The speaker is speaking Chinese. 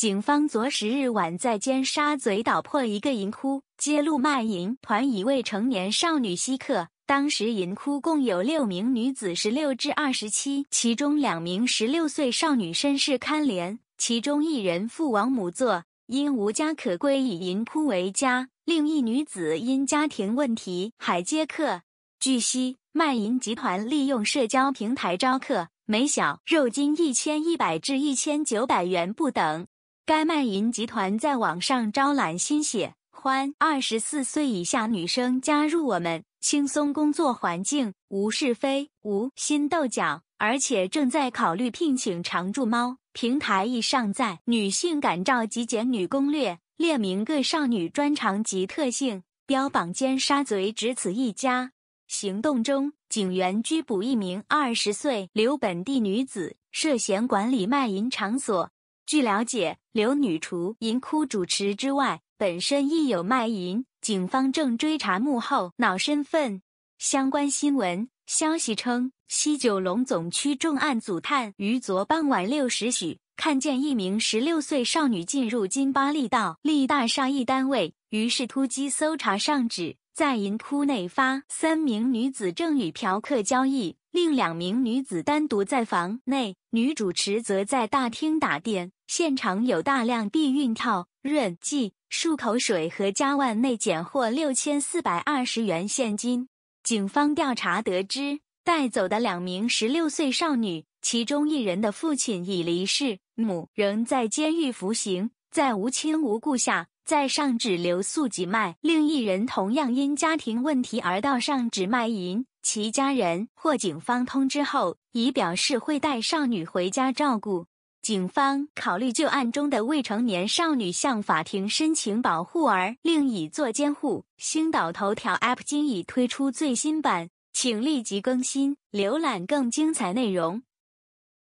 警方昨十日晚在尖沙咀捣破一个淫窟，揭露卖淫团以未成年少女吸客。当时淫窟共有六名女子，十六至二十七，其中两名十六岁少女身世堪怜，其中一人父亡母座，因无家可归以淫窟为家；另一女子因家庭问题还接客。据悉，卖淫集团利用社交平台招客，每小肉金一千一百至一千九百元不等。该卖淫集团在网上招揽新血，欢二十四岁以下女生加入我们，轻松工作环境，无是非，无心斗角，而且正在考虑聘请常驻猫。平台已尚在，女性感召集简女攻略，列明各少女专长及特性，标榜尖沙嘴只此一家。行动中，警员拘捕一名二十岁留本地女子，涉嫌管理卖淫场所。据了解，刘女厨淫窟主持之外，本身亦有卖淫，警方正追查幕后脑身份。相关新闻消息称，西九龙总区重案组探于昨傍晚六时许，看见一名十六岁少女进入金巴利道利大厦一单位，于是突击搜查上址，在银窟内发三名女子正与嫖客交易，另两名女子单独在房内，女主持则在大厅打电。现场有大量避孕套、润剂、漱口水和加万内检获六千四百二十元现金。警方调查得知，带走的两名十六岁少女，其中一人的父亲已离世，母仍在监狱服刑，在无亲无故下，在上址留宿及卖；另一人同样因家庭问题而到上址卖淫。其家人获警方通知后，已表示会带少女回家照顾。警方考虑就案中的未成年少女向法庭申请保护，而另以做监护。星岛头条 App 今已推出最新版，请立即更新，浏览更精彩内容。